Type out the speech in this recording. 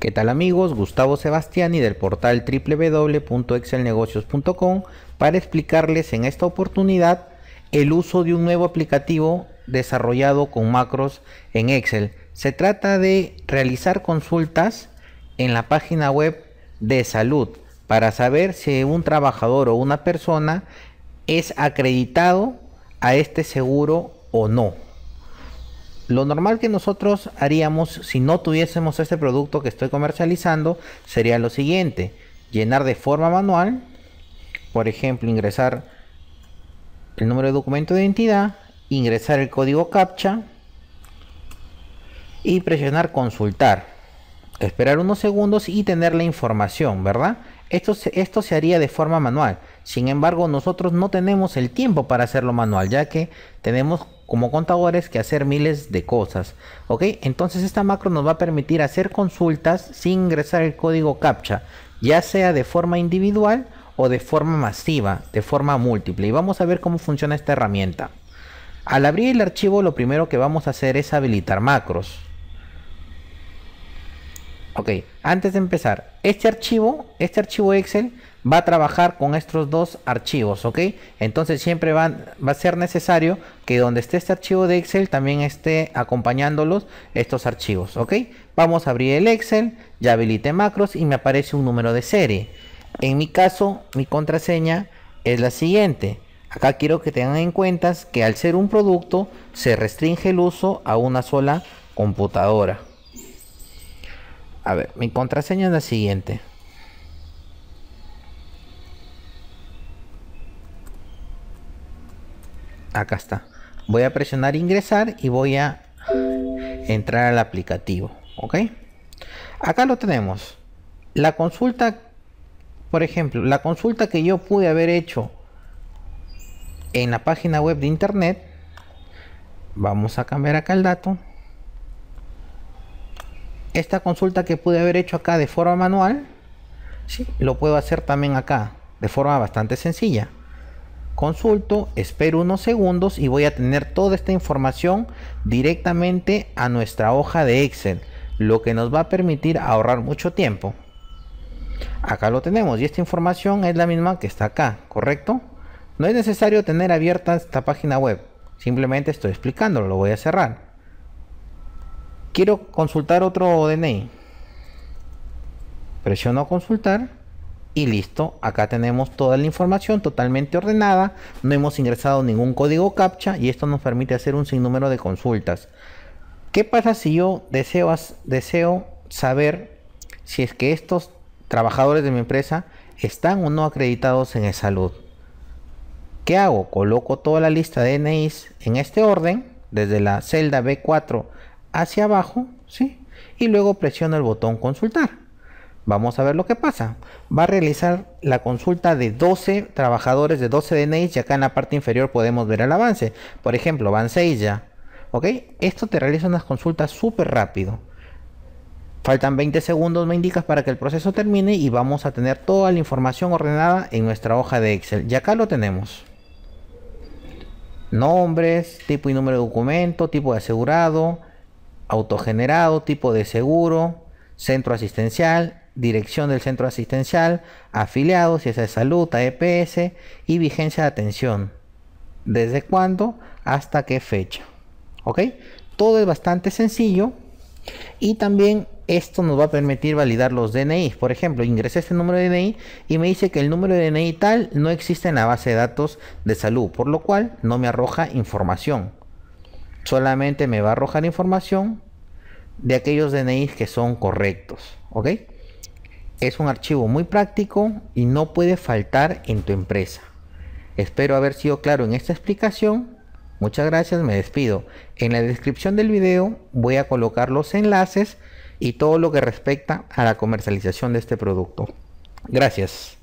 ¿Qué tal amigos? Gustavo Sebastiani del portal www.excelnegocios.com para explicarles en esta oportunidad el uso de un nuevo aplicativo desarrollado con macros en Excel. Se trata de realizar consultas en la página web de salud para saber si un trabajador o una persona es acreditado a este seguro o no. Lo normal que nosotros haríamos si no tuviésemos este producto que estoy comercializando sería lo siguiente. Llenar de forma manual, por ejemplo, ingresar el número de documento de identidad, ingresar el código CAPTCHA y presionar consultar. Esperar unos segundos y tener la información, ¿verdad? Esto se, esto se, haría de forma manual. Sin embargo, nosotros no tenemos el tiempo para hacerlo manual, ya que tenemos como contadores que hacer miles de cosas. ¿Ok? Entonces esta macro nos va a permitir hacer consultas sin ingresar el código CAPTCHA, ya sea de forma individual o de forma masiva, de forma múltiple. Y vamos a ver cómo funciona esta herramienta. Al abrir el archivo lo primero que vamos a hacer es habilitar macros. Ok, antes de empezar, este archivo, este archivo Excel va a trabajar con estos dos archivos, ¿ok? Entonces siempre va a ser necesario que donde esté este archivo de Excel también esté acompañándolos estos archivos, ¿ok? Vamos a abrir el Excel, ya habilité macros y me aparece un número de serie. En mi caso, mi contraseña es la siguiente. Acá quiero que tengan en cuenta que al ser un producto se restringe el uso a una sola computadora. A ver, mi contraseña es la siguiente. acá está voy a presionar ingresar y voy a entrar al aplicativo ok acá lo tenemos la consulta por ejemplo la consulta que yo pude haber hecho en la página web de internet vamos a cambiar acá el dato esta consulta que pude haber hecho acá de forma manual ¿sí? lo puedo hacer también acá de forma bastante sencilla consulto, espero unos segundos y voy a tener toda esta información directamente a nuestra hoja de Excel, lo que nos va a permitir ahorrar mucho tiempo. Acá lo tenemos y esta información es la misma que está acá, ¿correcto? No es necesario tener abierta esta página web, simplemente estoy explicándolo, lo voy a cerrar. Quiero consultar otro DNI. Presiono consultar y listo, acá tenemos toda la información totalmente ordenada, no hemos ingresado ningún código captcha y esto nos permite hacer un sinnúmero de consultas. ¿Qué pasa si yo deseo, deseo saber si es que estos trabajadores de mi empresa están o no acreditados en el salud? ¿Qué hago? Coloco toda la lista de NIs en este orden, desde la celda B4 hacia abajo, ¿sí? Y luego presiono el botón consultar. Vamos a ver lo que pasa. Va a realizar la consulta de 12 trabajadores de 12 DNIs y acá en la parte inferior podemos ver el avance. Por ejemplo, van 6 ya. ¿Ok? Esto te realiza unas consultas súper rápido. Faltan 20 segundos, me indicas, para que el proceso termine y vamos a tener toda la información ordenada en nuestra hoja de Excel. Y acá lo tenemos. Nombres, tipo y número de documento, tipo de asegurado, autogenerado, tipo de seguro, centro asistencial, dirección del centro asistencial, afiliados, es de salud, a EPS y vigencia de atención. ¿Desde cuándo? ¿Hasta qué fecha? ¿Ok? Todo es bastante sencillo y también esto nos va a permitir validar los DNI. Por ejemplo, ingresé este número de DNI y me dice que el número de DNI tal no existe en la base de datos de salud, por lo cual no me arroja información. Solamente me va a arrojar información de aquellos DNI que son correctos. ¿Ok? Es un archivo muy práctico y no puede faltar en tu empresa. Espero haber sido claro en esta explicación. Muchas gracias, me despido. En la descripción del video voy a colocar los enlaces y todo lo que respecta a la comercialización de este producto. Gracias.